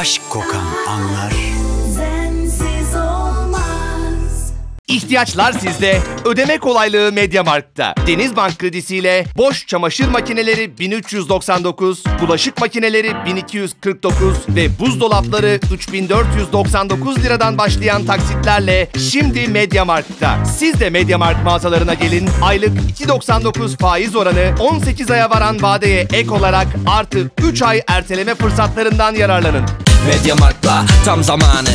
aşk kokan anlar İhtiyaçlar sizde, ödeme kolaylığı Mediamarkt'ta. Denizbank kredisiyle boş çamaşır makineleri 1399, bulaşık makineleri 1249 ve buzdolapları 3499 liradan başlayan taksitlerle şimdi Mediamarkt'ta. Siz de Mediamarkt mağazalarına gelin. Aylık 2.99 faiz oranı 18 aya varan vadeye ek olarak artı 3 ay erteleme fırsatlarından yararlanın. Mediamarkt'la tam zamanı.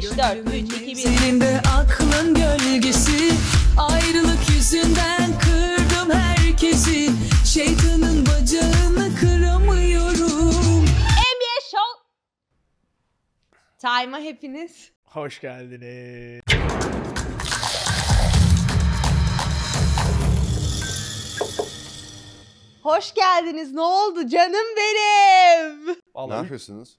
5, 4, 3, 2, 1. Senin de aklın gölgesi ayrılık yüzünden kırdım herkesi. Şeytanın bacağını kıramıyorum. NBA Show Time'a hepiniz. Hoş geldiniz. Hoş geldiniz. Ne oldu canım benim? Ne Vallahi yapıyorsunuz?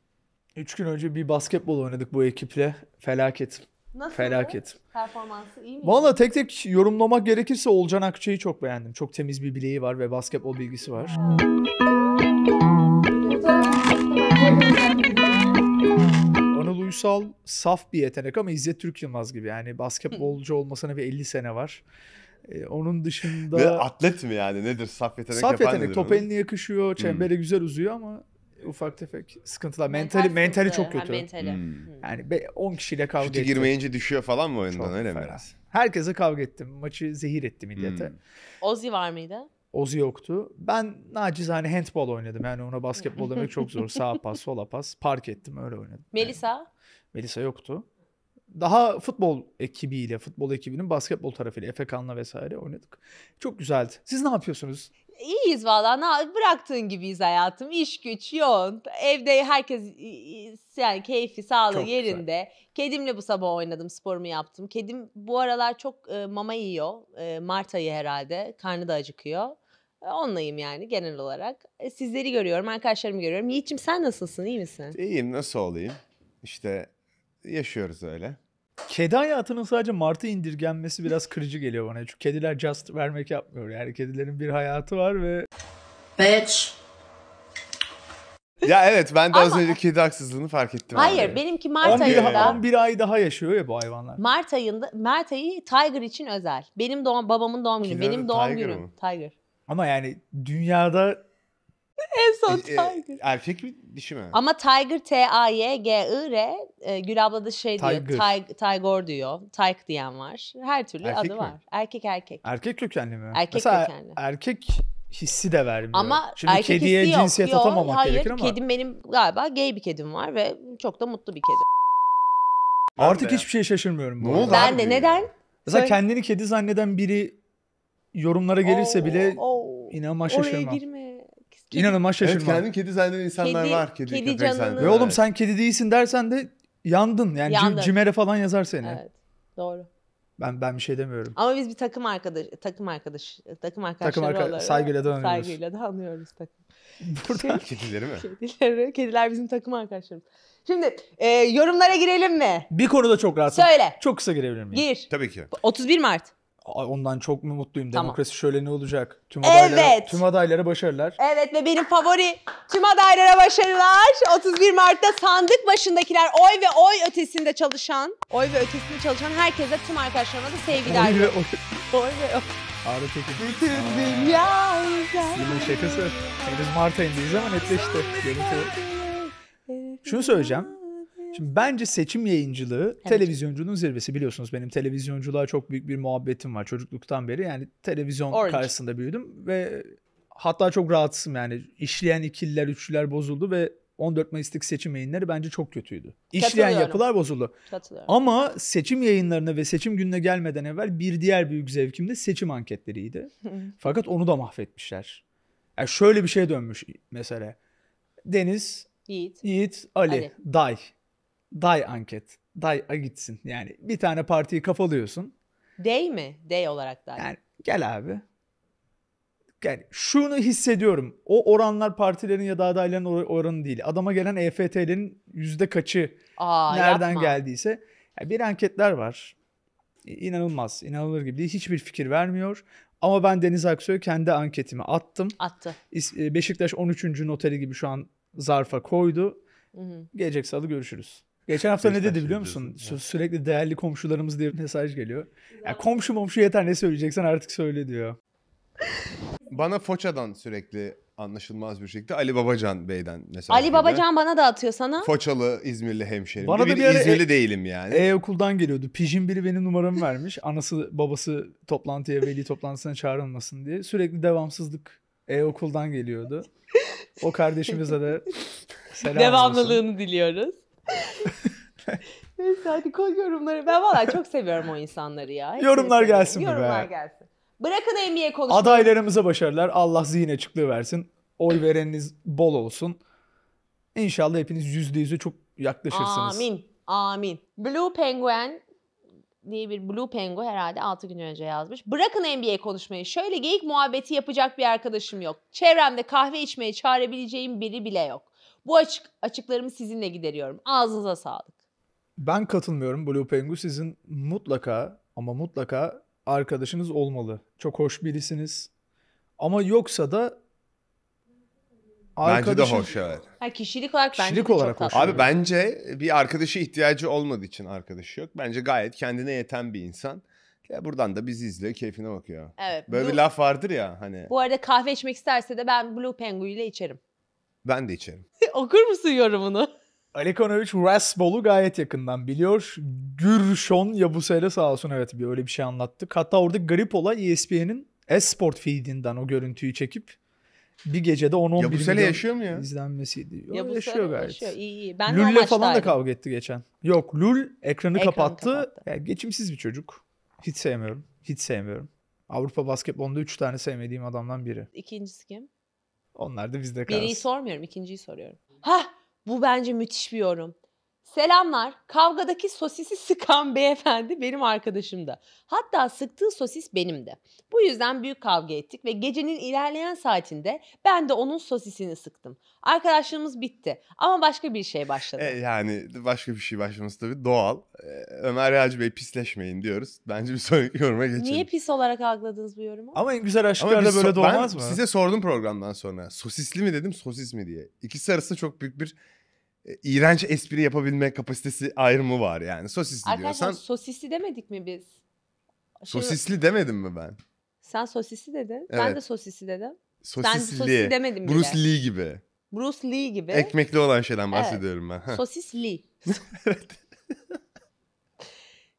Üç gün önce bir basketbol oynadık bu ekiple. Felaket. Nasıl? Felaket. Performansı iyi mi? Valla tek tek yorumlamak gerekirse Olcan Akçay'ı çok beğendim. Çok temiz bir bileği var ve basketbol bilgisi var. Anıl Uysal saf bir yetenek ama İzzet Türk Yılmaz gibi. Yani basketbolcu olmasına bir 50 sene var. Ee, onun dışında... Ve atlet mi yani nedir saf yetenek saf yetenek, nedir? Top eline yakışıyor, çembere hmm. güzel uzuyor ama ufak tefek sıkıntılar. Mentali mental mentali çok kötü. Ha, mentali. Hmm. Yani 10 kişiyle kavga Şutu ettim. girmeyince düşüyor falan mı oyundan çok öyle mi biraz? Herkese kavga ettim. Maçı zehir ettim millete. Hmm. Ozi var mıydı? Ozi yoktu. Ben nacizane handball oynadım. Yani ona basketbol demek çok zor. Sağ pas, sola pas. Park ettim öyle oynadım. Melisa? Yani. Melisa yoktu. Daha futbol ekibiyle, futbol ekibinin basketbol tarafıyla, Efe Kan'la vesaire oynadık. Çok güzeldi. Siz ne yapıyorsunuz? İyiyiz valla. Bıraktığın gibiyiz hayatım. İş güç yoğun. Evde herkes yani keyfi sağlığı çok yerinde. Güzel. Kedimle bu sabah oynadım. Sporumu yaptım. Kedim bu aralar çok e, mama yiyor. E, Mart ayı herhalde. Karnı da acıkıyor. E, onlayım yani genel olarak. E, sizleri görüyorum. Arkadaşlarımı görüyorum. Yiğit'ciğim sen nasılsın? İyi misin? İyiyim. Nasıl olayım? İşte yaşıyoruz öyle. Kedi hayatının sadece Mart'ı indirgenmesi biraz kırıcı geliyor bana. Çünkü kediler just vermek yapmıyor. Yani kedilerin bir hayatı var ve... Bitch. Ya evet ben de az önce kedi haksızlığını fark ettim. Hayır abi. benimki Mart 11, ayında. 11 ay daha yaşıyor ya bu hayvanlar. Mart ayında Mart ayı Tiger için özel. Benim doğum babamın doğum günü, Kilometre benim doğum Tiger günüm. mı? Tiger. Ama yani dünyada en son e, Tiger. erkek mi dişi mi? Ama Tiger T-A-Y-G-I-R e, Gül abla da şey diyor. Tiger. Tig- Tiger diyor. Tyke diyen var. Her türlü Erkek adı mi? var. Erkek erkek. Erkek kökenli mi? Erkek Mesela kökenli. erkek hissi de vermiyor. Ama Şimdi erkek kediye hissi cinsiyet Yok, atamamak hayır, gerekir ama Kedim benim galiba gay bir kedim var ve çok da mutlu bir kedi. artık de. hiçbir şeye şaşırmıyorum. Ne oldu? ben de neden? Mesela Söyle. kendini kedi zanneden biri yorumlara gelirse Oo, bile oo, inanma Oraya girme. İnanılmaz şaşırma. Evet kendin kedi zanneden insanlar Kedi- var. Kedi, kedi canını- zanneden. Ve oğlum Evet. sen kedi değilsin dersen de yandın. Yani Yandın. cimere falan yazar seni. Evet. Doğru. Ben ben bir şey demiyorum. Ama biz bir takım arkadaş, takım arkadaş, takım arkadaş. Takım arka- olarak saygıyla da anıyoruz. saygıyla da anıyoruz takım. Burada şey- Kedileri mi? Kedileri, kediler bizim takım arkadaşlarımız. Şimdi e, yorumlara girelim mi? bir konuda çok rahatım. Söyle. Çok kısa girebilir miyim? Gir. Tabii ki. 31 Mart. Ondan çok mu mutluyum? Tamam. Demokrasi şöyle ne olacak? Tüm adaylara, evet. tüm adaylara başarılar. Evet ve benim favori tüm adaylara başarılar. 31 Mart'ta sandık başındakiler oy ve oy ötesinde çalışan, oy ve ötesinde çalışan herkese tüm arkadaşlarıma da sevgiler. Oy ve oy. oy ve oy. Ağrı Tekin. Bütün dünya Yılın şakası. Henüz Mart ayındayız ama netleşti. Şunu söyleyeceğim. Şimdi bence seçim yayıncılığı evet. televizyoncunun zirvesi biliyorsunuz benim televizyonculuğa çok büyük bir muhabbetim var çocukluktan beri yani televizyon Orange. karşısında büyüdüm ve hatta çok rahatsızım yani işleyen ikililer üçlüler bozuldu ve 14 Mayıs'taki seçim yayınları bence çok kötüydü. İşleyen yapılar bozuldu. Ama seçim yayınlarına ve seçim gününe gelmeden evvel bir diğer büyük zevkim de seçim anketleriydi. Fakat onu da mahvetmişler. Yani şöyle bir şey dönmüş mesela. Deniz, Yiğit, Yiğit Ali, Ali, Day day anket. day a gitsin. Yani bir tane partiyi kafalıyorsun. Day mi? Day olarak day. Yani gel abi. Yani şunu hissediyorum. O oranlar partilerin ya da adayların oranı değil. Adama gelen EFT'lerin yüzde kaçı Aa, nereden yapma. geldiyse. Yani bir anketler var. İnanılmaz. inanılır gibi değil. Hiçbir fikir vermiyor. Ama ben Deniz Aksoy kendi anketimi attım. Attı. E, Beşiktaş 13. noteri gibi şu an zarfa koydu. Hı hı. Gelecek salı görüşürüz. Geçen hafta ne dedi biliyor musun? Sü- sürekli değerli komşularımız diye mesaj geliyor. Ya komşu momşu yeter ne söyleyeceksen artık söyle diyor. Bana Foça'dan sürekli anlaşılmaz bir şekilde Ali Babacan Bey'den mesaj Ali geliyor. Babacan bana da atıyor sana. Foçalı İzmirli hemşerim. Bana Bana da bir ara- İzmirli e- değilim yani. E-okuldan geliyordu. Pijin biri benim numaramı vermiş. Anası babası toplantıya veli toplantısına çağrılmasın diye. Sürekli devamsızlık E-okuldan geliyordu. O kardeşimize de selam olsun. Devamlılığını diliyoruz. Neyse hadi koy yorumları. Ben vallahi çok seviyorum o insanları ya. Hepsini Yorumlar seviyorum. gelsin be. Yorumlar gelsin. Bırakın NBA konuşmayı. Adaylarımıza başarılar. Allah zihin açıklığı versin. Oy vereniniz bol olsun. İnşallah hepiniz yüzde yüze çok yaklaşırsınız. Amin. Amin. Blue Penguin diye bir Blue Penguin herhalde 6 gün önce yazmış. Bırakın NBA konuşmayı. Şöyle geyik muhabbeti yapacak bir arkadaşım yok. Çevremde kahve içmeye çağırabileceğim biri bile yok. Bu açık, açıklarımı sizinle gideriyorum. Ağzınıza sağlık. Ben katılmıyorum Blue Penguin Sizin mutlaka ama mutlaka arkadaşınız olmalı. Çok hoş birisiniz. Ama yoksa da Arkadaşın... Bence de hoş evet. Ha, kişilik olarak bence kişilik olarak çok hoş. Abi bence bir arkadaşı ihtiyacı olmadığı için arkadaşı yok. Bence gayet kendine yeten bir insan. Ya buradan da bizi izliyor, keyfine bakıyor. Evet. Böyle Blue... bir laf vardır ya hani. Bu arada kahve içmek isterse de ben Blue Penguin ile içerim. Ben de içerim. Okur musun yorumunu? Ali Konovic Rasbol'u gayet yakından biliyor. Gürşon ya bu Yabusele sağ olsun evet bir öyle bir şey anlattı. Hatta orada garip Gripola ESPN'in Esport feedinden o görüntüyü çekip bir gecede 10-11 milyon yaşıyor mu ya? izlenmesiydi. O Yabusele yaşıyor gayet. Yaşıyor. İyi, iyi. Ben Lul'le falan da kavga etti geçen. Yok Lul ekranı Ekran kapattı. kapattı. Yani geçimsiz bir çocuk. Hiç sevmiyorum. Hiç sevmiyorum. Avrupa basketbolunda 3 tane sevmediğim adamdan biri. İkincisi kim? Onlar da bizde kalsın. Biriyi sormuyorum, ikinciyi soruyorum. Ha, bu bence müthiş bir yorum. Selamlar. Kavgadaki sosisi sıkan beyefendi benim arkadaşım da. Hatta sıktığı sosis benim de. Bu yüzden büyük kavga ettik ve gecenin ilerleyen saatinde ben de onun sosisini sıktım. Arkadaşlığımız bitti ama başka bir şey başladı. E, yani başka bir şey başlaması tabii doğal. E, Ömer Yağcı Bey pisleşmeyin diyoruz. Bence bir sonraki yoruma geçelim. Niye pis olarak algıladınız bu yorumu? Ama en güzel aşklarda böyle so- doğmaz mı? Size sordum programdan sonra. Sosisli mi dedim sosis mi diye. İkisi arasında çok büyük bir e, iğrenç espri yapabilme kapasitesi ayrımı var yani. Sosisli Arkadaşlar diyorsan. sosisli demedik mi biz? Şey, Sosisli demedim mi ben? Sen sosisli dedin. Ben de sosisli dedim. Sosisli. Ben sosisli demedim bile. Bruce Lee gibi. Bruce Lee gibi. Ekmekli olan şeyden Evet. bahsediyorum ben. Heh. Sosisli.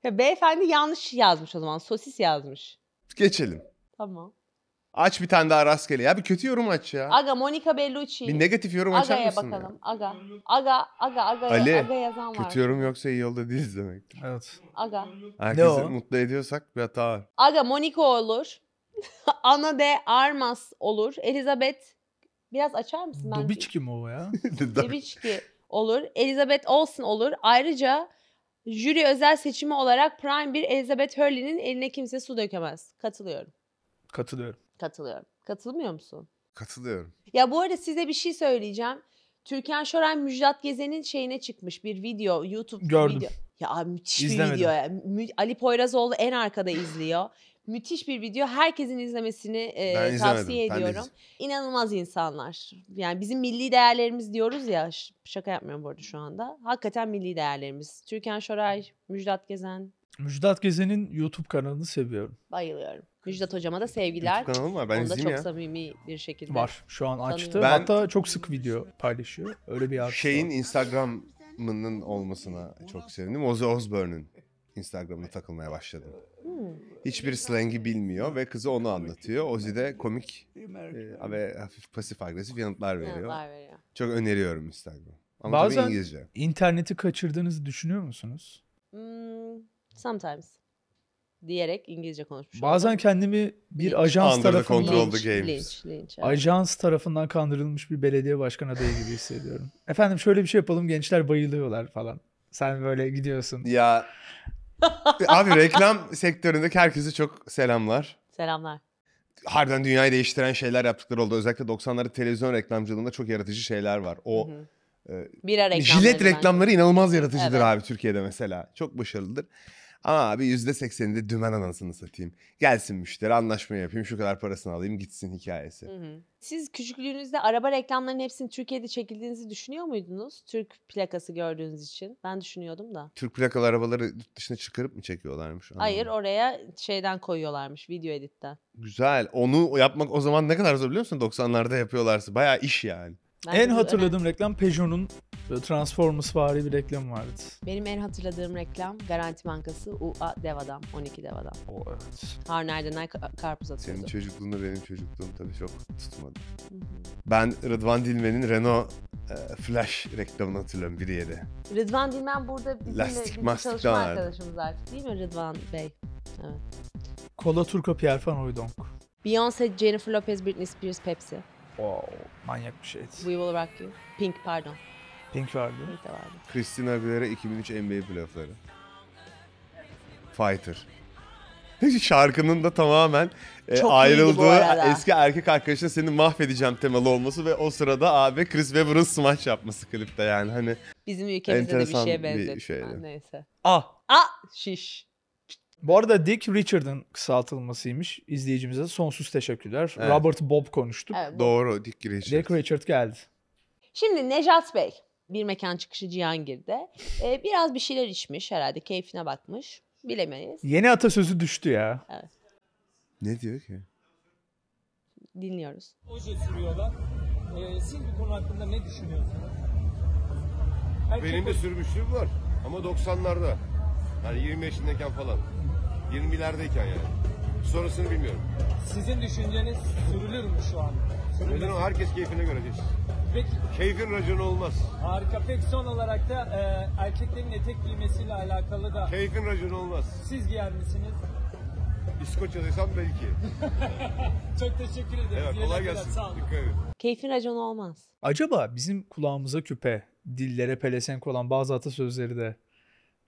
Ya beyefendi yanlış yazmış o zaman. Sosis yazmış. Geçelim. Tamam. Aç bir tane daha rastgele. Ya bir kötü yorum aç ya. Aga Monica Bellucci. Bir negatif yorum açar Aga'ya mısın? bakalım. Aga. Aga, aga, aga, Ali, aga yazan var. Kötü yorum yoksa iyi yolda değiliz demek. Evet. Aga. Herkesi o? mutlu ediyorsak bir hata var. Aga Monica olur. Ana de Armas olur. Elizabeth biraz açar mısın? Ben Bobiç kim o ya? Debicki olur. Elizabeth Olsen olur. Ayrıca jüri özel seçimi olarak Prime bir Elizabeth Hurley'nin eline kimse su dökemez. Katılıyorum. Katılıyorum. Katılıyorum. Katılmıyor musun? Katılıyorum. Ya bu arada size bir şey söyleyeceğim. Türkan Şoray Müjdat Gezen'in şeyine çıkmış bir video. YouTube Gördüm. video. Ya müthiş İzlemedim. bir video. Ya. Ali Poyrazoğlu en arkada izliyor. müthiş bir video. Herkesin izlemesini e, ben tavsiye ben ediyorum. Ben İnanılmaz insanlar. Yani bizim milli değerlerimiz diyoruz ya. Şaka yapmıyorum bu arada şu anda. Hakikaten milli değerlerimiz. Türkan Şoray, Müjdat Gezen, Müjdat Gezen'in YouTube kanalını seviyorum. Bayılıyorum. Müjdat hocama da sevgiler. YouTube kanalım var ben Onu da çok samimi bir şekilde. Var. Şu an açtı. Ben- Hatta çok sık video paylaşıyor. Öyle bir artısı Şeyin var. Instagram'ının olmasına çok sevindim. Ozzy Osbourne'ın Instagram'ına takılmaya başladım. Hmm. Hiçbir slangi bilmiyor ve kızı onu anlatıyor. Ozzy de komik e, ve hafif pasif agresif yanıtlar veriyor. Yanıtlar veriyor. Çok öneriyorum Instagram. Ama Bazen- İngilizce. İnterneti kaçırdığınızı düşünüyor musunuz? Sometimes diyerek İngilizce konuşmuş. Bazen oldum. kendimi bir ajans Under tarafından control the games. Lynch, Lynch, evet. ajans tarafından kandırılmış bir belediye başkan adayı gibi hissediyorum. Efendim şöyle bir şey yapalım gençler bayılıyorlar falan. Sen böyle gidiyorsun. Ya abi reklam sektöründeki herkese çok selamlar. Selamlar. Harbiden dünyayı değiştiren şeyler yaptıkları oldu. Özellikle 90'larda televizyon reklamcılığında çok yaratıcı şeyler var. O Hı-hı. E, Bira reklamları. Jilet reklamları bence. inanılmaz yaratıcıdır evet. abi Türkiye'de mesela. Çok başarılıdır. Ama abi %80'inde dümen anasını satayım. Gelsin müşteri anlaşma yapayım şu kadar parasını alayım gitsin hikayesi. Hı hı. Siz küçüklüğünüzde araba reklamlarının hepsini Türkiye'de çekildiğinizi düşünüyor muydunuz? Türk plakası gördüğünüz için. Ben düşünüyordum da. Türk plakalı arabaları dışına çıkarıp mı çekiyorlarmış? Anladım. Hayır oraya şeyden koyuyorlarmış video editten. Güzel. Onu yapmak o zaman ne kadar zor biliyor musun? 90'larda yapıyorlarsa. Bayağı iş yani. Ben en hatırladığım öyle. reklam Peugeot'un Böyle Transformers vari bir reklam vardı. Benim en hatırladığım reklam Garanti Bankası UA Dev Adam, 12 Dev Adam. O evet. Harner'den ka- karpuz atıyordu. Senin çocukluğunla benim çocukluğum tabii çok tutmadı. Hı hı. Ben Rıdvan Dilmen'in Renault e, Flash reklamını hatırlıyorum bir yere. Rıdvan Dilmen burada bizimle Lastik, bizim çalışma vardı. artık değil mi Rıdvan Bey? Evet. Kola Turka Pierre Van Hooydonk. Beyoncé, Jennifer Lopez, Britney Spears, Pepsi. Wow, manyak bir şey. We Will Rock You. Pink, pardon. Pink vardı. Pink de vardı. Christina Aguilera 2003 NBA playoffları. Fighter. Şarkının da tamamen e, ayrıldığı eski erkek arkadaşına seni mahvedeceğim temalı olması ve o sırada abi Chris Webber'ın smash yapması klipte yani hani. Bizim ülkemizde de bir şeye benzetti. Ah, neyse. Ah. Ah şiş. Bu arada Dick Richard'ın kısaltılmasıymış. İzleyicimize sonsuz teşekkürler. Evet. Robert Bob konuştuk. Evet, bu... Doğru Dick Richard. Dick Richard geldi. Şimdi Nejat Bey bir mekan çıkışı Cihangir'de. Ee, biraz bir şeyler içmiş herhalde keyfine bakmış. Bilemeyiz. Yeni atasözü düştü ya. Evet. Ne diyor ki? Dinliyoruz. Oje sürüyorlar. Ee, siz bu konu hakkında ne düşünüyorsunuz? Erkek Benim de sürmüşlüğüm var. Ama 90'larda. Yani 20 yaşındayken falan. 20'lerdeyken yani. Sonrasını bilmiyorum. Sizin düşünceniz sürülür mü şu an? Sürülür. Neden herkes keyfine göre değişir. Peki. Keyfin racın olmaz. Harika. Peki son olarak da e, erkeklerin etek giymesiyle alakalı da. Keyfin racın olmaz. Siz giyer misiniz? İskoçya'daysam belki. Çok teşekkür ederim. Evet, kolay gelsin. Sağ olun. Keyfin racın olmaz. Acaba bizim kulağımıza küpe, dillere pelesenk olan bazı atasözleri de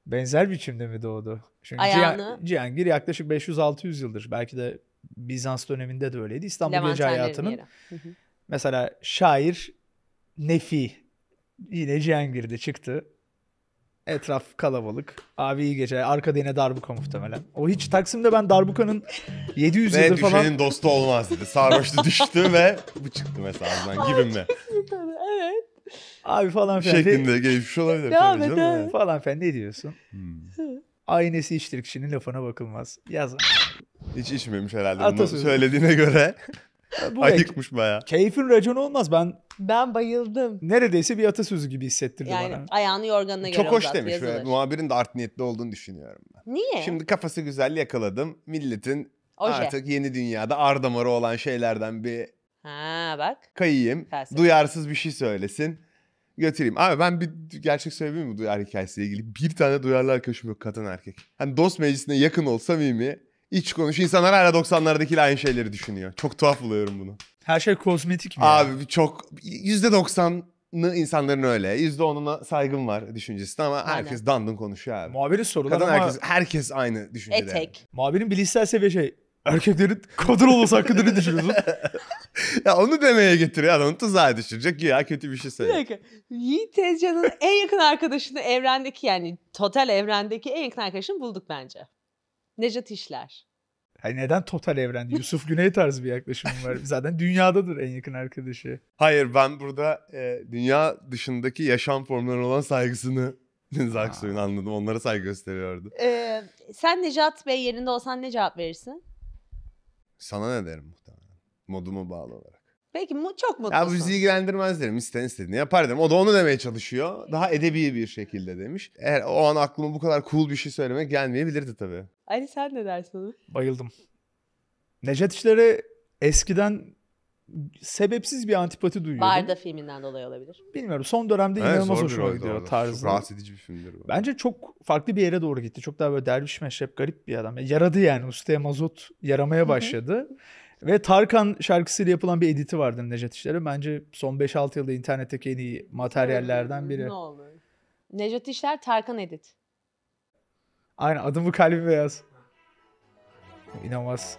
benzer biçimde mi doğdu? Çünkü Ayağını... Cihangir yaklaşık 500-600 yıldır belki de Bizans döneminde de öyleydi. İstanbul Levent gece hayatının. Mesela şair Nefi yine girdi çıktı. Etraf kalabalık. Abi iyi gece. Arkada yine Darbuka muhtemelen. O hiç Taksim'de ben Darbuka'nın 700 ve yıldır falan... Ve düşenin dostu olmaz dedi. Sarhoştu düştü ve bu çıktı mesela ağzından gibi mi? evet. Abi falan filan. Şeklinde gelişmiş olabilir. Devam et Falan filan ne diyorsun? Hmm. Aynesi içtir kişinin lafına bakılmaz. Yazın. Hiç içmemiş herhalde bunu söylediğine göre. Bu Ayıkmış baya. Keyfin raconu olmaz. Ben ben bayıldım. neredeyse bir atasözü gibi hissettirdi Yani bana. ayağını yorganına göre Çok hoş demiş. Böyle, muhabirin de art niyetli olduğunu düşünüyorum ben. Niye? Şimdi kafası güzel yakaladım. Milletin Oje. artık yeni dünyada ar olan şeylerden bir Ha bak. kayayım. Felsefe. Duyarsız bir şey söylesin. Götüreyim. Abi ben bir gerçek söyleyeyim mi bu duyar hikayesiyle ilgili? Bir tane duyarlı arkadaşım yok kadın erkek. Hani dost meclisine yakın olsa samimi. İç konuş. İnsanlar hala 90'lardakiyle aynı şeyleri düşünüyor. Çok tuhaf buluyorum bunu. Her şey kozmetik mi? Abi çok %90'ı insanların öyle. %10'una saygım var düşüncesinde ama Aynen. herkes dandın konuşuyor abi. Muhabirin sorular Kadın ama herkes, herkes aynı düşüncede. etek. muhabirin bilişsel seviye şey erkeklerin kadın olması hakkında ne düşünüyorsun? Ya onu demeye getiriyor adamı tuzağa düşürecek ya kötü bir şey Bir söylüyor. Yiğit Tezcan'ın en yakın arkadaşını evrendeki yani total evrendeki en yakın arkadaşını bulduk bence. Necat İşler. Hani neden total evren? Yusuf Güney tarzı bir yaklaşımım var. Zaten dünyadadır en yakın arkadaşı. Hayır ben burada e, dünya dışındaki yaşam formlarına olan saygısını Deniz Aksoy'un anladım. Onlara saygı gösteriyordu. Ee, sen Necat Bey yerinde olsan ne cevap verirsin? Sana ne derim muhtemelen. Modumu bağlı olarak. Peki mu çok mutlusun. Ya bu bizi ilgilendirmez derim. İsten istediğini yapar derim. O da onu demeye çalışıyor. Daha hmm. edebi bir şekilde demiş. Eğer o an aklıma bu kadar cool bir şey söylemek gelmeyebilirdi tabii. Ali sen ne dersin ona? Bayıldım. Necdet İşler'e eskiden sebepsiz bir antipati duyuyordum. Barda filminden dolayı olabilir. Bilmiyorum. Son dönemde evet, inanılmaz hoşuma gidiyor tarzı. Çok rahatsız edici bir filmdir. Bu. Bence çok farklı bir yere doğru gitti. Çok daha böyle derviş meşrep garip bir adam. Yaradı yani. Ustaya mazot yaramaya başladı. Ve Tarkan şarkısıyla yapılan bir editi vardı Necdet İşler'in. Bence son 5-6 yılda internetteki en iyi materyallerden ee, biri. Ne olur. Necdet İşler Tarkan edit. Aynen adımı kalbi beyaz. İnanmaz.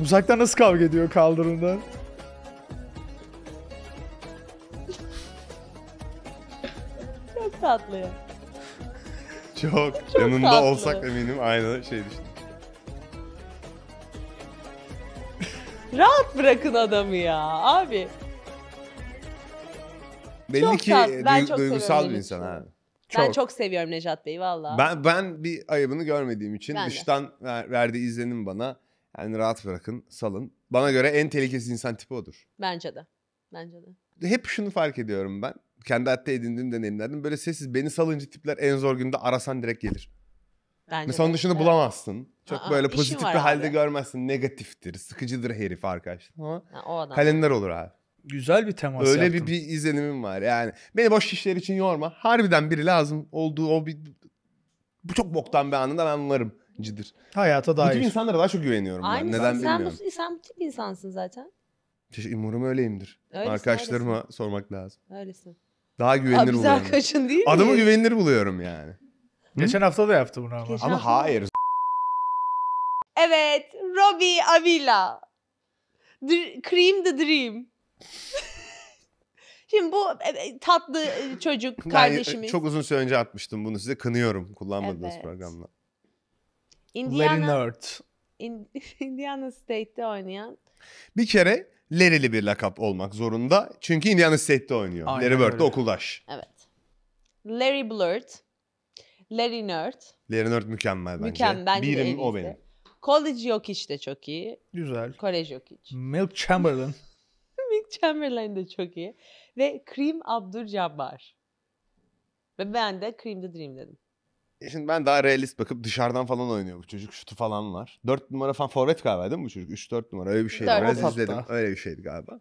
Uzaktan nasıl kavga ediyor kaldırımdan? Çok tatlı ya. Çok. Çok Yanında tatlı. olsak eminim aynı şey düşün. Rahat bırakın adamı ya abi. Belli çok ki tat, ben çok duygusal bir insan ha. Çok. Ben çok seviyorum Necat Bey'i valla. Ben ben bir ayıbını görmediğim için ben dıştan ver, verdiği izlenim bana yani rahat bırakın, salın. Bana göre en tehlikesiz insan tipi odur. Bence de. Bence de. Hep şunu fark ediyorum ben. Kendi hatta edindiğim deneyimlerden böyle sessiz beni salınca tipler en zor günde arasan direkt gelir. Bence Mesela onun dışında de. bulamazsın. Çok Aa, böyle pozitif bir halde abi. görmezsin. Negatiftir, sıkıcıdır herif arkadaşlar ama ha, o adam. kalender olur abi. Güzel bir temas Öyle yaptın. bir, bir izlenimim var yani. Beni boş işler için yorma. Harbiden biri lazım olduğu o bir... Bu çok boktan bir anında ben varım cidir. Hayata dair. Bu tip insanlara daha çok güveniyorum Aynı ben. Neden sen, bilmiyorum. Sen bu, sen bu tip insansın zaten. Teşekkür umarım öyleyimdir. Öylesin, Arkadaşlarıma öylesin. sormak lazım. Öylesin. Daha güvenilir Aa, biz buluyorum. arkadaşın değil mi? Adamı güvenilir buluyorum yani. Geçen hafta da yaptı bunu ama. Geçen Ama hafta- hayır. Evet, Robbie Avila. Dr- Cream the Dream. Şimdi bu e, e, tatlı e, çocuk Ben e, kardeşimiz. çok uzun süre önce atmıştım bunu size. Kınıyorum kullanmadığınız Evet. programla. Larry Indiana, Nerd. In- Indiana State'te oynayan. Bir kere Larry'li bir lakap olmak zorunda. Çünkü Indiana State'de oynuyor. Aynen Larry Bird'de öyle. okuldaş. Evet. Larry Blurt. Larry Nerd. Larry Nerd mükemmel bence. Mükemmel. Bence Birim o benim. College yok işte çok iyi. Güzel. College Jokic. Milk Chamberlain. Milk Chamberlain de çok iyi. Ve Cream Abdul-Jabbar. Ve ben de Cream the Dream dedim. E şimdi ben daha realist bakıp dışarıdan falan oynuyor bu çocuk. Şutu falan var. 4 numara falan forvet galiba değil mi bu çocuk? 3-4 numara öyle bir şeydi. Biraz izledim. Öyle bir şeydi galiba.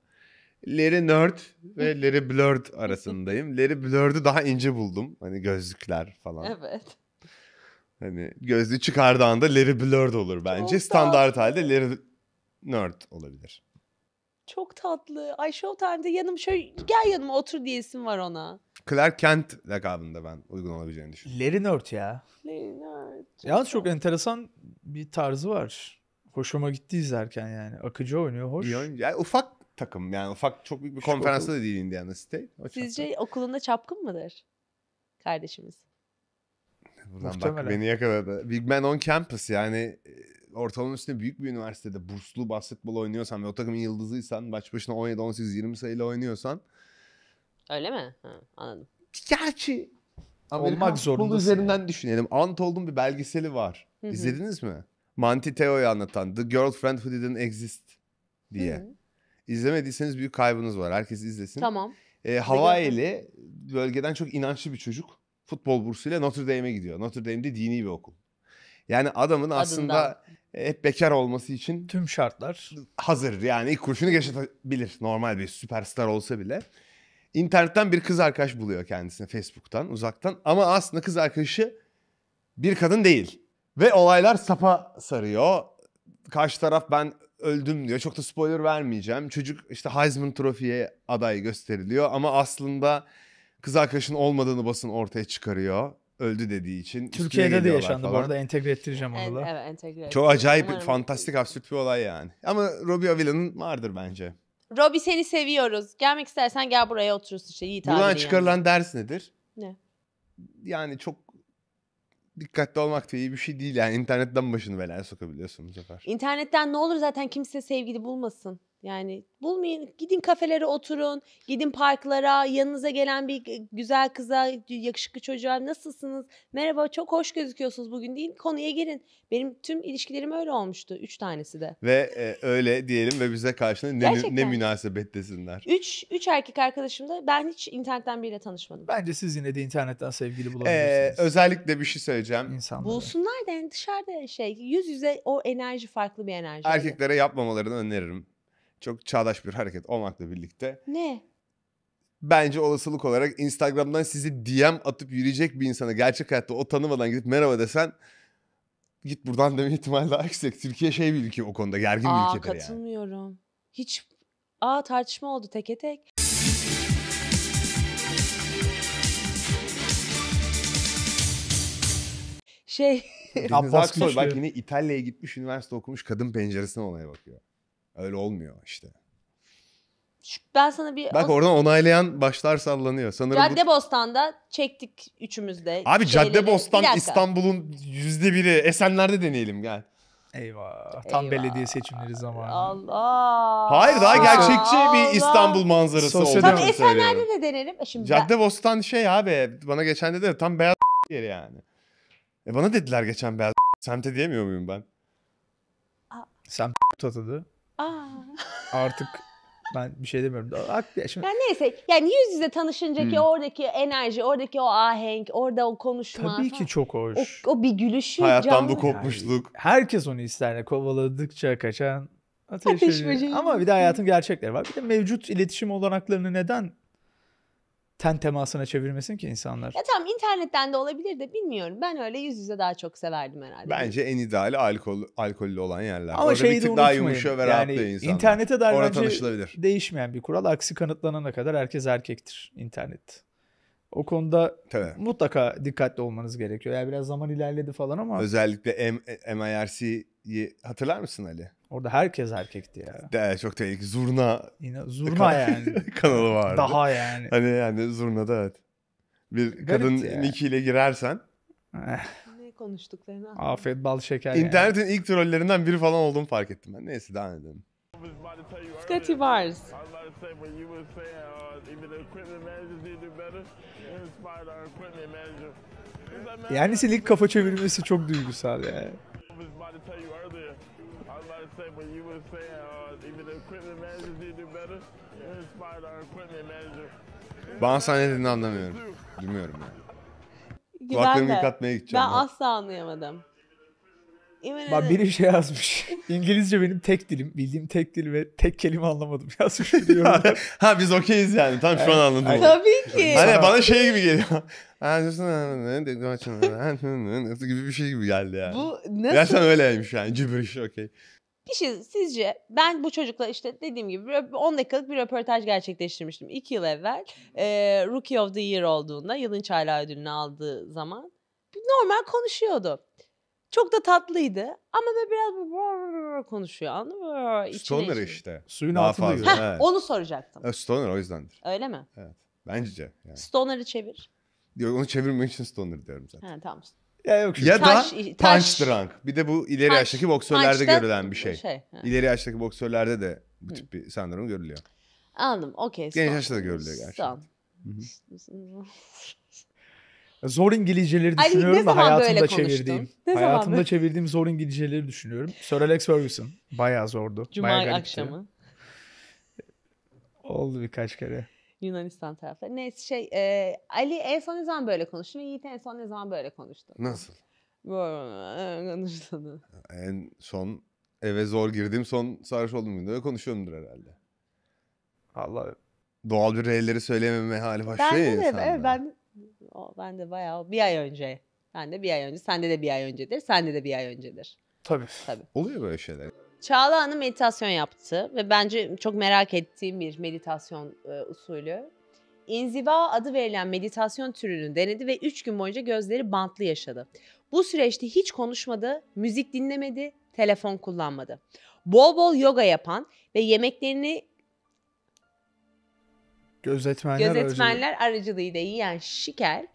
Larry Nerd ve Larry Blurred arasındayım. Larry Blurred'ü daha ince buldum. Hani gözlükler falan. Evet. Hani gözlüğü çıkardığında anda Larry Blurred olur bence. Çok Standart tatlı. halde Larry Nerd olabilir. Çok tatlı. Ay Showtime'da yanım şöyle gel yanıma otur diyesin var ona. Clark Kent lakabında ben uygun olabileceğini düşünüyorum. Larry Nerd ya. Larry Nerd. Yalnız çok enteresan bir tarzı var hoşuma gitti izlerken yani. Akıcı oynuyor, hoş. yani ufak takım. Yani ufak çok büyük bir konferansta da değil Indiana State. O Sizce çapta. okulunda çapkın mıdır kardeşimiz? Buradan bak beni yakaladı. Big Man on Campus yani e, ortalamanın üstünde büyük bir üniversitede burslu basketbol oynuyorsan ve o takımın yıldızıysan baş başına 17, 18, 20 sayıyla oynuyorsan. Öyle mi? Ha, anladım. Gerçi Amerikan Olmak zorundasın. üzerinden yani. düşünelim. Ant oldum bir belgeseli var. Hı-hı. İzlediniz mi? Manti Teo'yu anlatan The Girlfriend Who Didn't Exist diye. Hı-hı. İzlemediyseniz büyük kaybınız var. Herkes izlesin. Tamam. Ee, e, Hawaii'li bölgeden çok inançlı bir çocuk futbol bursuyla Notre Dame'e gidiyor. Notre Dame'de dini bir okul. Yani adamın Adından. aslında hep bekar olması için tüm şartlar hazır. Yani ilk kurşunu geçebilir, normal bir süperstar olsa bile. İnternetten bir kız arkadaş buluyor kendisine Facebook'tan uzaktan ama aslında kız arkadaşı bir kadın değil. Ve olaylar sapa sarıyor. Karşı taraf ben öldüm diyor. Çok da spoiler vermeyeceğim. Çocuk işte Heisman Trophy'ye aday gösteriliyor ama aslında kız arkadaşının olmadığını basın ortaya çıkarıyor. Öldü dediği için. Türkiye'de de yaşandı falan. bu arada. Entegre ettireceğim onu da. Evet, entegre Çok acayip, Umarım. fantastik, absürt bir olay yani. Ama Robbie Avilan'ın vardır bence. Robbie seni seviyoruz. Gelmek istersen gel buraya oturursun işte. Buradan çıkarılan yani. ders nedir? Ne? Yani çok dikkatli olmak da iyi bir şey değil yani internetten başını belaya sokabiliyorsun bu sefer. İnternetten ne olur zaten kimse sevgili bulmasın. Yani bulmayın, gidin kafelere oturun, gidin parklara, yanınıza gelen bir güzel kıza, yakışıklı çocuğa nasılsınız? Merhaba, çok hoş gözüküyorsunuz bugün deyin, konuya girin. Benim tüm ilişkilerim öyle olmuştu, üç tanesi de. Ve e, öyle diyelim ve bize karşı ne, Gerçekten. ne münasebet desinler. Üç, üç erkek arkadaşım da ben hiç internetten biriyle tanışmadım. Bence siz yine de internetten sevgili e, bulabilirsiniz. Ee, özellikle bir şey söyleyeceğim. İnsanlara. Bulsunlar da yani dışarıda şey, yüz yüze o enerji farklı bir enerji. Erkeklere yapmamalarını öneririm çok çağdaş bir hareket olmakla birlikte. Ne? Bence olasılık olarak Instagram'dan sizi DM atıp yürüyecek bir insana gerçek hayatta o tanımadan gidip merhaba desen git buradan deme ihtimali daha yüksek. Türkiye şey bir ülke o konuda gergin Aa, bir ülkedir yani. Aa katılmıyorum. Hiç Aa tartışma oldu teke tek. Şey Deniz Aksoy bak yine İtalya'ya gitmiş üniversite okumuş kadın penceresine olaya bakıyor. Öyle olmuyor işte. Ben sana bir... Bak oradan onaylayan başlar sallanıyor. Sanırım Caddebostan'da bu... çektik üçümüzde. Abi şeyleri. Caddebostan İstanbul'un yüzde biri. Esenler'de deneyelim gel. Eyvah. Tam Eyvah. belediye seçimleri zamanı. Allah. Hayır daha gerçekçi Allah. bir İstanbul manzarası Sosyal oldu. Tabii Esenler'de de denelim. E, şimdi Caddebostan ben... şey abi bana geçen de dedi tam beyaz yeri yani. E bana dediler geçen beyaz semte diyemiyor muyum ben? Semt tatadı. Aa. Artık ben bir şey demiyorum. Şimdi... Yani neyse yani yüz yüze tanışınca hmm. ki oradaki enerji, oradaki o ahenk, orada o konuşma. Tabii ki çok hoş. O, o bir gülüşü. Hayattan canlı. bu kopmuşluk. Yani herkes onu ister. Kovaladıkça kaçan ateş, ateş Ama bir de hayatın gerçekleri var. Bir de mevcut iletişim olanaklarını neden ten temasına çevirmesin ki insanlar. Ya tamam internetten de olabilir de bilmiyorum. Ben öyle yüz yüze daha çok severdim herhalde. Bence en ideali alkol alkollü olan yerler. Ama Orada şeyi bir tık daha yumuşuyor ve yani rahatlıyor insanlar. İnternete dair Orada bence değişmeyen bir kural. Aksi kanıtlanana kadar herkes erkektir internet. O konuda Tabii. mutlaka dikkatli olmanız gerekiyor. Yani biraz zaman ilerledi falan ama. Özellikle M- MIRC'yi hatırlar mısın Ali? Orada herkes erkekti ya. De, çok tehlikeli. Zurna. Yine, zurna kan- yani. kanalı vardı. Daha yani. Hani yani Zurna da evet. Bir Garip kadın ya. nickiyle girersen. Eh. ne konuştuklarını Afiyet bal şeker İnternetin ilk trollerinden biri falan olduğumu fark ettim ben. Neyse daha ne dedim. Scotty Bars. Yani senin kafa çevirmesi çok duygusal yani say when you were saying uh, even the equipment managers did do better, it inspired our equipment manager. Bana sen ne dediğini anlamıyorum. Bilmiyorum yani. Kulaklarımı Güzel yıkatmaya Ben gideceğim. Ben asla anlayamadım. Yemin Bak ederim. biri şey yazmış. İngilizce benim tek dilim. Bildiğim tek dil ve tek kelime anlamadım yazmış. ha biz okeyiz yani. Tam şu an anladım. Tabii ki. Hani bana şey gibi geliyor. Ha, diyorsun, gibi bir şey gibi geldi yani. Bu nasıl Gerçekten öyleymiş yani. Gibberish okey. Kişi şey, sizce ben bu çocukla işte dediğim gibi 10 dakikalık bir röportaj gerçekleştirmiştim 2 yıl evvel. E, Rookie of the Year olduğunda yılın çaylağı ödülünü aldığı zaman normal konuşuyordu. Çok da tatlıydı ama böyle biraz konuşuyor anladın mı? İçine Stoner içine. işte. Suyun Daha altında fazla. Heh, evet. Onu soracaktım. Evet, Stoner o yüzdendir. Öyle mi? Evet. Bence. Yani. Stoner'ı çevir. onu çevirmek için Stoner diyorum zaten. Ha, tamam. Ya yok şimdi. Ya Taş- da punch taş- drunk. Bir de bu ileri Punch- yaştaki boksörlerde görülen bir şey. şey İleri yaştaki boksörlerde de bu tip bir sendrom görülüyor. Anladım. Okey. Genç son. yaşta da görülüyor gerçekten. Zor İngilizceleri Ali, ne düşünüyorum da zaman böyle hayatımda çevirdiğim. Ne hayatımda böyle- çevirdiğim zor İngilizceleri düşünüyorum. Sir Alex Ferguson. Bayağı zordu. Cuma bayağı akşamı. Oldu birkaç kere. Yunanistan tarafları. Neyse şey e, Ali en son ne zaman böyle konuştu ve Yiğit en son ne zaman böyle konuştu? Nasıl? Böyle konuştu. En son eve zor girdim son sarhoş olduğum günde konuşuyorumdur herhalde. Allah doğal bir reyleri söylememe hali başlıyor ben de, insanda. Evet, ben, o, ben de bayağı bir ay önce. Ben de bir ay önce. Sende de bir ay öncedir. Sende de bir ay öncedir. Tabii. Tabii. Oluyor böyle şeyler. Çağla Hanım meditasyon yaptı ve bence çok merak ettiğim bir meditasyon e, usulü. İnziva adı verilen meditasyon türünü denedi ve 3 gün boyunca gözleri bantlı yaşadı. Bu süreçte hiç konuşmadı, müzik dinlemedi, telefon kullanmadı. Bol bol yoga yapan ve yemeklerini gözetmenler, gözetmenler aracılığıyla yiyen Şiker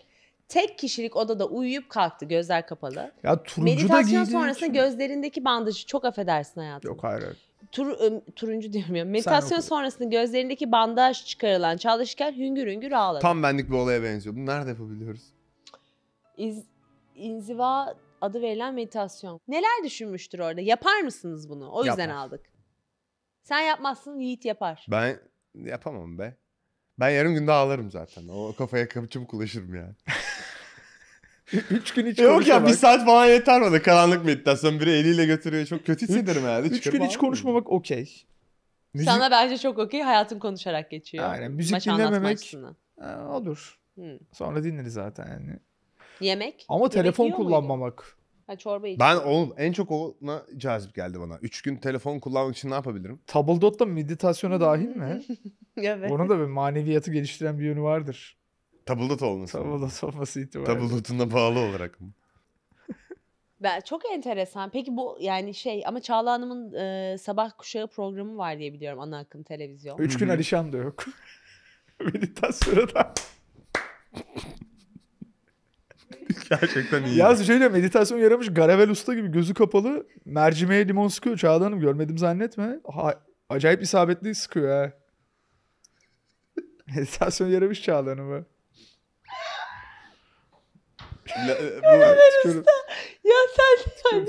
tek kişilik odada uyuyup kalktı gözler kapalı. Ya turuncu Meditasyon da giydiği sonrasında için. gözlerindeki bandajı çok affedersin hayatım. Yok hayır. hayır. Tur, ım, ıı, turuncu diyorum ya. Meditasyon sonrasında gözlerindeki bandaj çıkarılan Çağla hüngür hüngür ağladı. Tam benlik bir olaya benziyor. benziyordu. Nerede yapabiliyoruz? İz, inziva adı verilen meditasyon. Neler düşünmüştür orada? Yapar mısınız bunu? O yüzden Yapmaz. aldık. Sen yapmazsın Yiğit yapar. Ben yapamam be. Ben yarım gün daha alırım zaten. O kafaya kapıcım kulaşırım yani. Üç gün hiç Yok ya bir saat falan yeter bana karanlık meditasyon. Biri eliyle götürüyor. Çok kötü hissederim herhalde. Üç gün hiç konuşmamak okey. Müzik... Sana bence çok okey. Hayatım konuşarak geçiyor. Aynen. Müzik Maç dinlememek e, olur. Hmm. Sonra dinleriz zaten yani. Yemek? Ama Yemek telefon kullanmamak. Muydu? Ha, çorba için. Ben oğlum en çok ona cazip geldi bana. Üç gün telefon kullanmak için ne yapabilirim? Tabldot da meditasyona dahil mi? evet. Onun da bir maneviyatı geliştiren bir yönü vardır. Tabldot olması. Tabldot olması itibariyle. Tabldot'una bağlı olarak mı? Ben, çok enteresan. Peki bu yani şey ama Çağla Hanım'ın e, sabah kuşağı programı var diye biliyorum ana akım televizyon. Üç gün Alişan da yok. Meditasyona da. Gerçekten iyi. Yalnız şöyle meditasyon yaramış Garavel Usta gibi gözü kapalı mercimeğe limon sıkıyor Çağla Hanım görmedim zannetme. Ha, acayip isabetli sıkıyor ha. meditasyon yaramış Çağla Hanım'ı. E, Garavel Usta. Ya sen yani.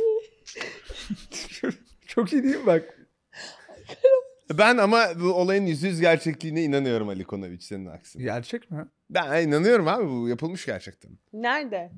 Çok iyi değil mi bak? Ben ama bu olayın yüz yüz gerçekliğine inanıyorum Ali Konoviç senin aksine. Gerçek mi? Ben inanıyorum abi bu yapılmış gerçekten. Nerede?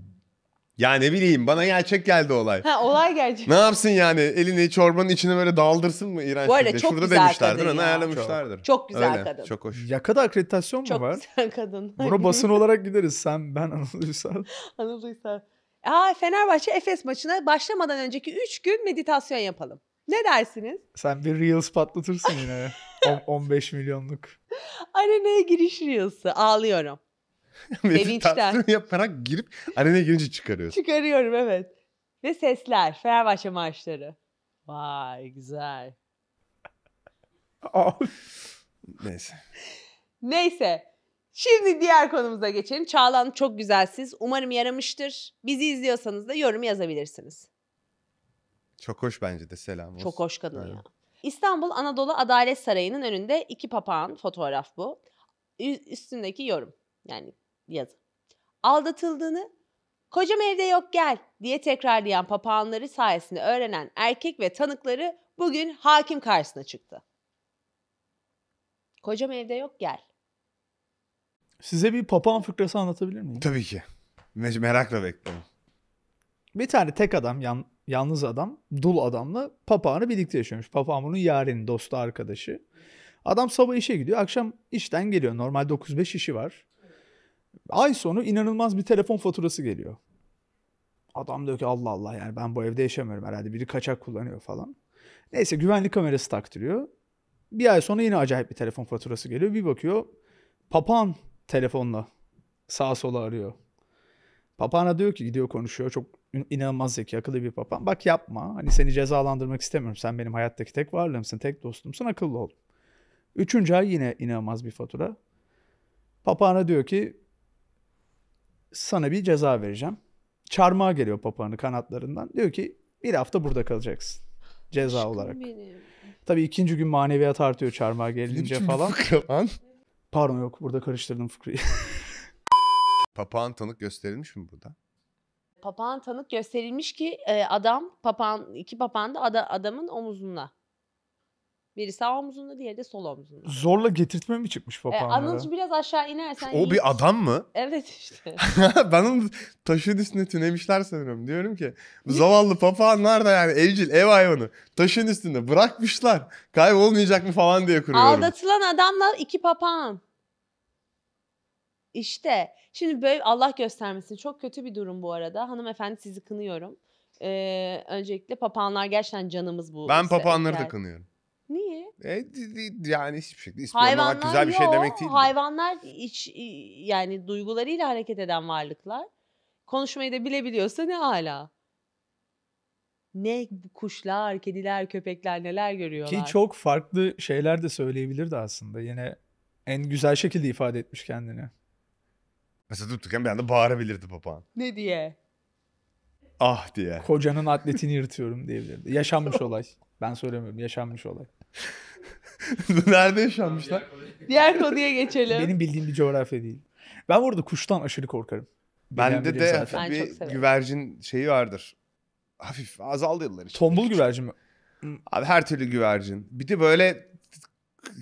Ya ne bileyim bana gerçek geldi olay. Ha olay gerçek. Ne yapsın yani elini çorbanın içine böyle daldırsın mı iğrenç Bu arada şekilde? çok Şurada güzel demişlerdir kadın ayarlamışlardır. Çok güzel Öyle, kadın. Çok hoş. Yakada akreditasyon mu var? Çok güzel kadın. Bunu basın olarak gideriz. Sen, ben, Anadolu Üsal. Anadolu Üsal. Aa Fenerbahçe Efes maçına başlamadan önceki 3 gün meditasyon yapalım. Ne dersiniz? Sen bir Reels patlatırsın yine. 15 milyonluk. Arenaya giriş rüyası. Ağlıyorum. Meditasyon yaparak girip arena girince çıkarıyorsun. Çıkarıyorum evet. Ve sesler. Fenerbahçe marşları. Vay güzel. Neyse. Neyse. Şimdi diğer konumuza geçelim. Çağlan çok güzelsiz. Umarım yaramıştır. Bizi izliyorsanız da yorum yazabilirsiniz. Çok hoş bence de selam olsun. Çok hoş kadın Aynen. ya. İstanbul Anadolu Adalet Sarayı'nın önünde iki papağan fotoğraf bu. Üstündeki yorum. Yani yazı. Aldatıldığını, kocam evde yok gel diye tekrarlayan papağanları sayesinde öğrenen erkek ve tanıkları bugün hakim karşısına çıktı. Kocam evde yok gel. Size bir papağan fıkrası anlatabilir miyim? Tabii ki. Me- merakla bekliyorum. Bir tane tek adam, yan, yalnız adam, dul adamla papağanı birlikte yaşıyormuş. Papağan bunun yareni, dostu, arkadaşı. Adam sabah işe gidiyor, akşam işten geliyor. Normal 9-5 işi var. Ay sonu inanılmaz bir telefon faturası geliyor. Adam diyor ki Allah Allah yani ben bu evde yaşamıyorum herhalde biri kaçak kullanıyor falan. Neyse güvenlik kamerası taktırıyor. Bir ay sonra yine acayip bir telefon faturası geliyor. Bir bakıyor papağan telefonla sağa sola arıyor. Papağana diyor ki gidiyor konuşuyor. Çok inanılmaz zeki, akıllı bir papağan. Bak yapma. Hani seni cezalandırmak istemiyorum. Sen benim hayattaki tek varlığımsın, tek dostumsun. Akıllı ol. Üçüncü ay yine inanılmaz bir fatura. Papağana diyor ki sana bir ceza vereceğim. Çarmıha geliyor papağanı kanatlarından. Diyor ki bir hafta burada kalacaksın. Ceza Aşkım olarak. Benim. Tabii ikinci gün maneviyat artıyor çarmıha gelince falan. Papağan. Pardon yok burada karıştırdım fıkrayı. papağan tanık gösterilmiş mi burada? Papağan tanık gösterilmiş ki e, adam papağan iki papağan da ada, adamın omuzunda. Biri sağ omzunda diğeri de sol omzunda. Zorla getirtme mi çıkmış e, papağanlara? E, Anılcı biraz aşağı inersen. O bir adam mı? Evet işte. ben onu taşın üstüne tünemişler sanırım. Diyorum ki zavallı papağan nerede yani evcil ev hayvanı taşın üstünde bırakmışlar. Kaybolmayacak mı falan diye kuruyorum. Aldatılan adamla iki papağan. İşte şimdi böyle Allah göstermesin çok kötü bir durum bu arada. Hanımefendi sizi kınıyorum. Ee, öncelikle papağanlar gerçekten canımız bu. Ben papağanları da kınıyorum. Niye? E, yani hiçbir şekilde ispiyon Hayvanlar güzel yok. bir şey demek değil. Hayvanlar iç, yani duygularıyla hareket eden varlıklar. Konuşmayı da bilebiliyorsa ne hala. Ne kuşlar, kediler, köpekler neler görüyorlar. Ki çok farklı şeyler de söyleyebilirdi aslında. Yine en güzel şekilde ifade etmiş kendini. Mesela tuttukken bir anda bağırabilirdi papağan. Ne diye? Ah diye. Kocanın atletini yırtıyorum diyebilirdi. Yaşanmış olay. Ben söylemiyorum. Yaşanmış olay. Nerede yaşanmışlar? Diğer konuya geçelim. Benim bildiğim bir coğrafya değil. Ben burada kuştan aşırı korkarım. Bende de hafif ben bir güvercin şeyi vardır. Hafif azaldı yıllar işte. Tombul güvercin mi? Abi her türlü güvercin. Bir de böyle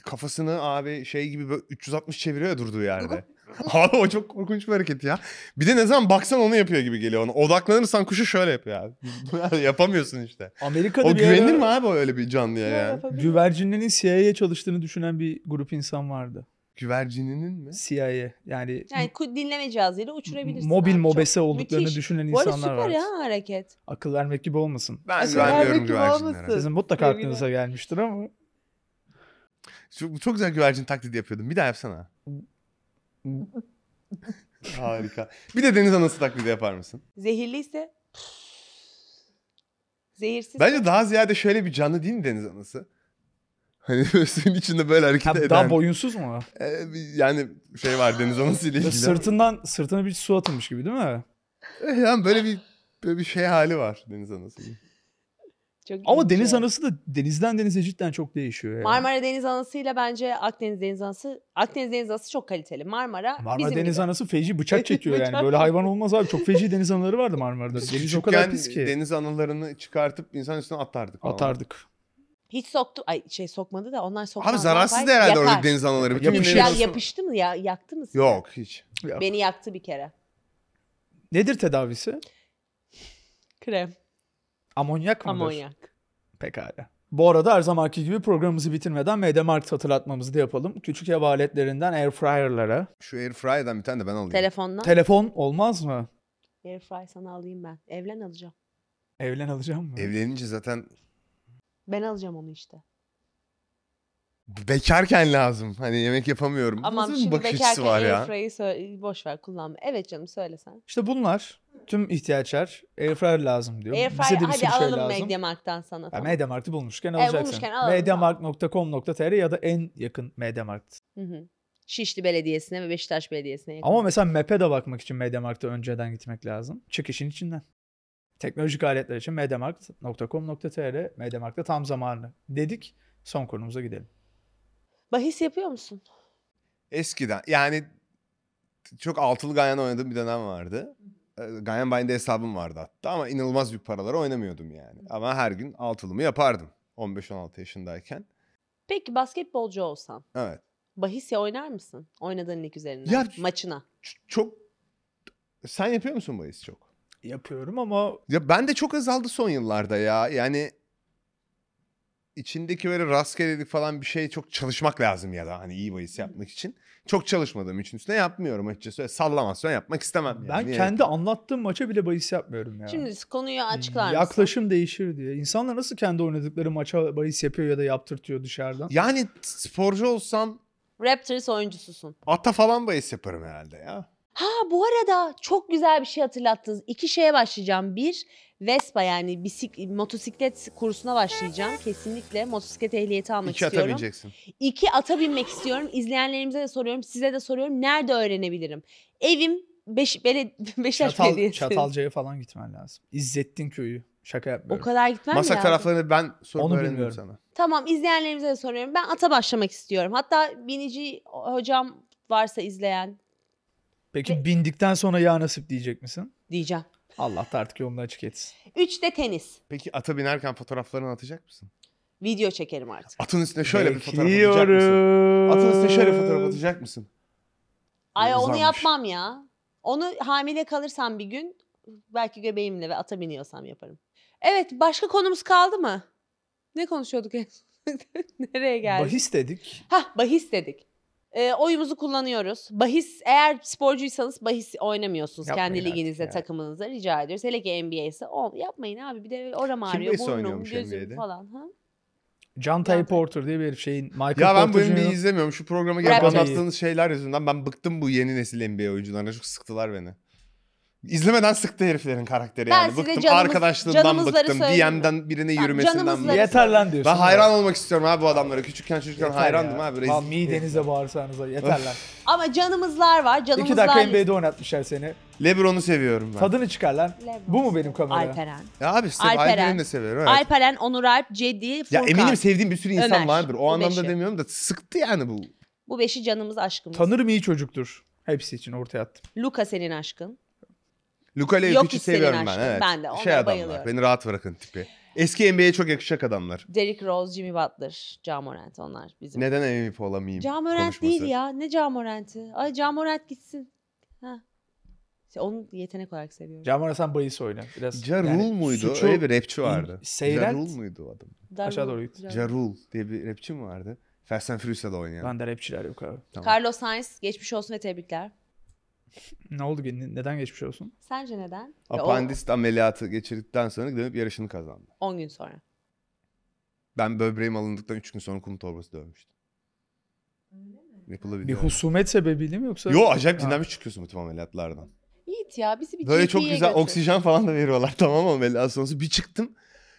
kafasını abi şey gibi 360 çeviriyor ya durduğu yerde. Abi o çok korkunç bir hareket ya. Bir de ne zaman baksan onu yapıyor gibi geliyor ona. Odaklanırsan kuşu şöyle yapıyor abi. Yapamıyorsun işte. Amerika'da o bir güvenilir ara... mi abi o öyle bir canlıya ya? yani. Güvercinlerin CIA'ya çalıştığını düşünen bir grup insan vardı. Güvercininin mi? CIA. Yani yani dinleme cihazıyla uçurabilirsin. Mobil abi, mobese olduklarını Müthiş. düşünen insanlar var. süper ya hareket. Akıl vermek gibi olmasın. Ben Akıl güvenmiyorum güvercinlere. Sizin mutlaka Sevgili. aklınıza gelmiştir ama. Çok, çok güzel güvercin taklidi yapıyordum. Bir daha yapsana. Harika. Bir de deniz anası taklidi yapar mısın? Zehirliyse zehirsiz. Bence daha ziyade şöyle bir canlı değil mi deniz anası? Hani suyun içinde böyle hareket ha, eden. Daha boyunsuz mu? Ee, yani şey var deniz anası ile ilgili. Sırtından, sırtına bir su atılmış gibi değil mi? Eh, yani böyle bir böyle bir şey hali var deniz anası. Gibi. Çok Ama deniz anası da denizden denize cidden çok değişiyor. Yani. Marmara deniz anasıyla bence Akdeniz deniz anası Akdeniz deniz anası çok kaliteli. Marmara Marmara bizim deniz gibi. anası feci bıçak çekiyor yani. Böyle hayvan olmaz abi. Çok feci deniz anaları vardı Marmara'da. deniz o kadar pis ki. Deniz anılarını çıkartıp insan üstüne atardık. Falan. Atardık. Hiç soktu ay şey sokmadı da onlar sokmadı. Abi zararsız herhalde orada deniz anıları Bütün Yapışır. Ya, yapıştı mı ya yaktı mı? Yok hiç. Yok. Beni yaktı bir kere. Nedir tedavisi? Krem. Amonyak mıdır? Amonyak. Pekala. Bu arada her zamanki gibi programımızı bitirmeden MediaMarkt hatırlatmamızı da yapalım. Küçük ev aletlerinden air airfryer'lara. Şu air airfryer'dan bir tane de ben alayım. Telefondan. Telefon olmaz mı? Air fryer sana alayım ben. Evlen alacağım. Evlen alacağım mı? Evlenince zaten... Ben alacağım onu işte. Bekarken lazım. Hani yemek yapamıyorum. Aman Nasıl şimdi bir bakış bekarken var ya? airfryer'ı sö- boş ver kullanma. Evet canım söylesen. İşte bunlar tüm ihtiyaçlar airfryer lazım diyor. Airfryer hadi sürü şey alalım lazım. MediaMarkt'tan sana. Ya, tamam. MediaMarkt'ı bulmuşken e, alacaksın. bulmuşken alalım. Mediamarkt.com.tr ya da en yakın Mediamarkt. Hı hı. Şişli Belediyesi'ne ve Beşiktaş Belediyesi'ne yakın. Ama mesela map'e de bakmak için MediaMarkt'a önceden gitmek lazım. Çıkışın içinden. Teknolojik aletler için mediamarkt.com.tr, MediaMarkt'ta tam zamanlı. dedik. Son konumuza gidelim. Bahis yapıyor musun? Eskiden yani çok altılı ganyan oynadığım bir dönem vardı. Ee, ganyan Bay'inde hesabım vardı hatta ama inanılmaz büyük paralara oynamıyordum yani. Ama her gün altılımı yapardım 15-16 yaşındayken. Peki basketbolcu olsan. Evet. Bahis ya oynar mısın? Oynadığın lig üzerinden. Ya, maçına. Çok sen yapıyor musun bahis çok? Yapıyorum ama... Ya ben de çok azaldı son yıllarda ya. Yani içindeki böyle rastgelelik falan bir şey çok çalışmak lazım ya da hani iyi bahis yapmak için. Çok çalışmadığım için üstüne yapmıyorum açıkçası. Öyle sallamasyon yapmak istemem. Yani. Ben Niye? kendi anlattığım maça bile bahis yapmıyorum ya. Şimdi konuyu hmm, açıklar mısın? Yaklaşım değişir diye. İnsanlar nasıl kendi oynadıkları maça bahis yapıyor ya da yaptırtıyor dışarıdan? Yani sporcu olsam Raptors oyuncususun. ata falan bahis yaparım herhalde ya. Ha bu arada çok güzel bir şey hatırlattınız. İki şeye başlayacağım. Bir, Vespa yani bisik, motosiklet kursuna başlayacağım. Kesinlikle motosiklet ehliyeti almak İki istiyorum. İki ata bineceksin. İki ata binmek istiyorum. İzleyenlerimize de soruyorum, size de soruyorum. Nerede öğrenebilirim? Evim Beş, bele, Beşiktaş Çatal, Belediyesi. Çatalca'ya falan gitmen lazım. İzzettin köyü. Şaka yapmıyorum. O kadar gitmem Masak lazım. taraflarını ben sorup öğrenmiyorum sana. Tamam izleyenlerimize de soruyorum. Ben ata başlamak istiyorum. Hatta binici hocam varsa izleyen. Peki Ve... bindikten sonra ya nasip diyecek misin? Diyeceğim. Allah da artık yolunu açık etsin. Üç de tenis. Peki ata binerken fotoğraflarını atacak mısın? Video çekerim artık. Atın üstüne şöyle bir fotoğraf atacak mısın? Atın üstüne şöyle fotoğraf atacak mısın? Ay onu yapmam ya. Onu hamile kalırsam bir gün belki göbeğimle ve ata biniyorsam yaparım. Evet başka konumuz kaldı mı? Ne konuşuyorduk en Nereye geldik? Bahis dedik. Hah bahis dedik. E, oyumuzu kullanıyoruz. Bahis eğer sporcuysanız bahis oynamıyorsunuz Yapmayın kendi artık liginizde, ya. takımınızda rica ediyoruz. Hele ki NBA ise o yapmayın abi bir de oram ağrıyor, Kim burnum, oynuyormuş gözüm NBA'de? falan. Ha? Tay Porter diye bir şeyin Michael Ya ben bu Porter NBA'yi izlemiyorum. Şu programa gelip anlattığınız şeyler yüzünden ben bıktım bu yeni nesil NBA oyuncularına. Çok sıktılar beni. İzlemeden sıktı heriflerin karakteri ben yani. Bıktım canımız, arkadaşlığından bıktım. DM'den birine yürümesinden bıktım. Yeter lan diyorsun. Ben hayran ya. olmak istiyorum abi bu adamlara. Küçükken çocukken yeter hayrandım ya. abi. Tamam midenize bağırsanıza yeter lan. Ama canımızlar var. Canımızlar. İki dakika NBA'de oynatmışlar seni. Lebron'u seviyorum ben. Tadını çıkar lan. Lebron. Bu mu benim kameraya? Alperen. Ya abi işte Alperen. Alperen'i de seviyorum. Evet. Alperen, Onur Alp, Cedi, Furkan. Ya eminim sevdiğim bir sürü insan Ömer. vardır. O anlamda demiyorum da sıktı yani bu. Bu beşi canımız aşkımız. Tanırım iyi çocuktur. Hepsi için ortaya attım. Luka senin aşkın. Luka Levic'i seviyorum ben. Evet. Ben de ona şey adamlar, bayılıyorum. Beni rahat bırakın tipi. Eski NBA'ye çok yakışacak adamlar. Derrick Rose, Jimmy Butler, Ja Morant onlar bizim. Neden MVP olamayayım? Ja Morant değil ya. Ne Ja Morant'i? Ay Ja Morant gitsin. Ha. İşte onu yetenek olarak seviyorum. Ja Morant sen bayısı oynar. Biraz Ja Rule yani, muydu? Suçu... Öyle bir rapçi vardı. Seyrelt. Ja Rule muydu o adam? Darul. Aşağı doğru git. Ja Rule diye bir rapçi mi vardı? Fast and Furious'la da oynayan. Ben de rapçiler yok abi. Tamam. Carlos Sainz geçmiş olsun ve tebrikler. Ne oldu? Ne- Neden geçmiş olsun? Sence neden? Ya o ameliyatı geçirdikten sonra dönüp yarışını kazandı. 10 gün sonra. Ben böbreğim alındıktan 3 gün sonra kum torbası dövmüştüm. Yapılabiliyor. Bir husumet sebebiyle mi yoksa? Yo acayip Ha. dinlenmiş çıkıyorsun bu tip ameliyatlardan. Yiğit ya bizi bir Böyle çok GP'ye güzel götür. oksijen falan da veriyorlar tamam mı ameliyat sonrası. Bir çıktım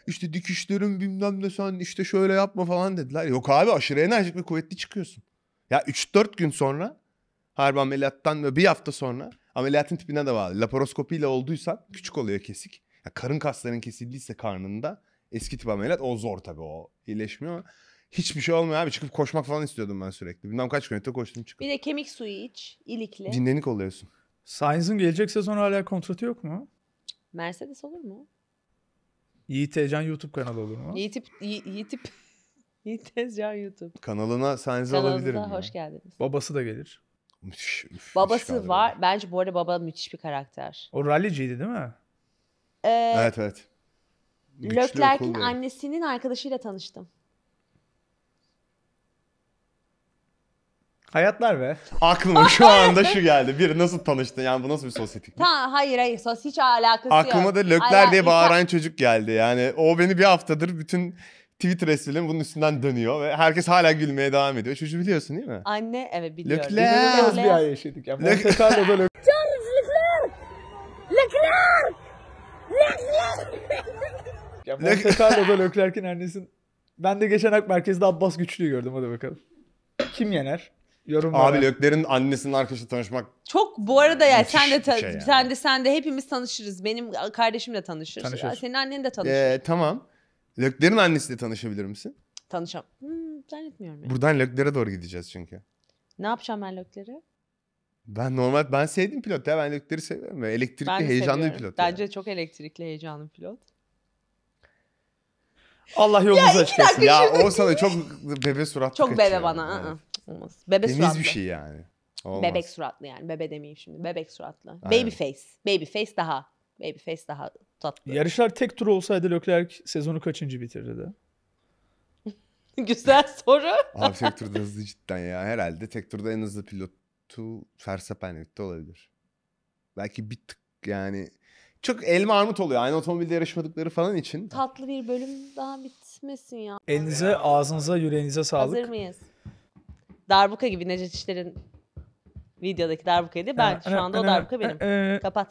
işte dikişlerim bilmem ne sen işte şöyle yapma falan dediler. Yok abi aşırı enerjik ve kuvvetli çıkıyorsun. Ya 3-4 gün sonra harbi ameliyattan ve bir hafta sonra ameliyatın tipine de bağlı. Laparoskopi ile olduysan küçük oluyor kesik. Ya karın kasların kesildiyse karnında eski tip ameliyat o zor tabii o iyileşmiyor. ama Hiçbir şey olmuyor abi çıkıp koşmak falan istiyordum ben sürekli. Bilmem kaç gün kilometre koştum çıkıp. Bir de kemik suyu iç ilikli. Dinlenik oluyorsun. Sainz'ın gelecek sezon hala kontratı yok mu? Mercedes olur mu? Yiğit Ecan YouTube kanalı olur mu? Yiğitip, Yiğitip, Yiğit Ezcan YouTube. Kanalına Sainz'i alabilirim. Kanalına hoş geldiniz. Babası da gelir. Müthiş, müthiş Babası var. var. Bence bu arada baba müthiş bir karakter. O rallyciydi değil mi? Ee, evet evet. Leclerc'in annesinin arkadaşıyla tanıştım. Hayatlar be. Aklıma şu anda şu geldi. bir nasıl tanıştın? Yani bu nasıl bir sosyetik? Ha hayır hayır. Sos hiç alakası Aklıma yok. Aklıma da Lökler diye bağıran çocuk geldi. Yani o beni bir haftadır bütün Twitter esprilerim bunun üstünden dönüyor ve herkes hala gülmeye devam ediyor. Çocuğu biliyorsun değil mi? Anne evet biliyorum. Leclerc. Biz bir ay yaşadık ya. Monte Carlo'da Leclerc. Leclerc. Leclerc. Ya Monte Carlo'da Leclerc'in annesinin ben de geçen ak merkezde Abbas Güçlü'yü gördüm hadi bakalım. Kim yener? Yorumlara. Abi Lökler'in annesinin arkadaşı tanışmak çok bu arada ya sen de ta- şey yani. sen de sen de hepimiz tanışırız. Benim kardeşim de tanışır. Senin annen de tanışır. Ee, tamam. Lökler'in annesiyle tanışabilir misin? Tanışam. Hmm, zannetmiyorum. Yani. Buradan Lökler'e doğru gideceğiz çünkü. Ne yapacağım ben Lökler'i? Ben normal ben sevdim pilot ya. Ben Lökler'i seviyorum. Böyle elektrikli ben heyecanlı seviyorum. bir pilot. Bence yani. çok elektrikli heyecanlı pilot. Allah yolunuzu açık etsin. Ya o sana çok bebe suratlı Çok bebe bana. Yani. I-ı. Olmaz. Bebe Temiz suratlı. bir şey yani. Olmaz. Bebek suratlı yani. Bebe demeyeyim şimdi. Bebek suratlı. Aynen. Baby face. Baby face daha Babyface daha tatlı. Yarışlar tek tur olsaydı Leclerc sezonu kaçıncı bitirdi de? Güzel soru. Abi tek turda hızlı cidden ya. Herhalde tek turda en hızlı pilotu Verstappen'likte olabilir. Belki bir tık yani çok elma armut oluyor. Aynı otomobilde yarışmadıkları falan için. Tatlı bir bölüm daha bitmesin ya. Elinize, ağzınıza, yüreğinize sağlık. Hazır mıyız? Darbuka gibi Necdet İşler'in videodaki darbukaydı. Ben ee, şu anda o ee, darbuka benim. Ee, Kapat.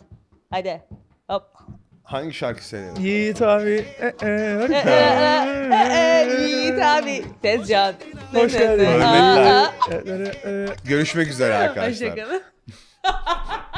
Haydi. Hop. Hangi şarkı senin? Yiğit abi. E e, e, e, e, e, e, e, Yiğit abi. Tezcan. Hoş geldin. E, Görüşmek üzere arkadaşlar. Hoşçakalın.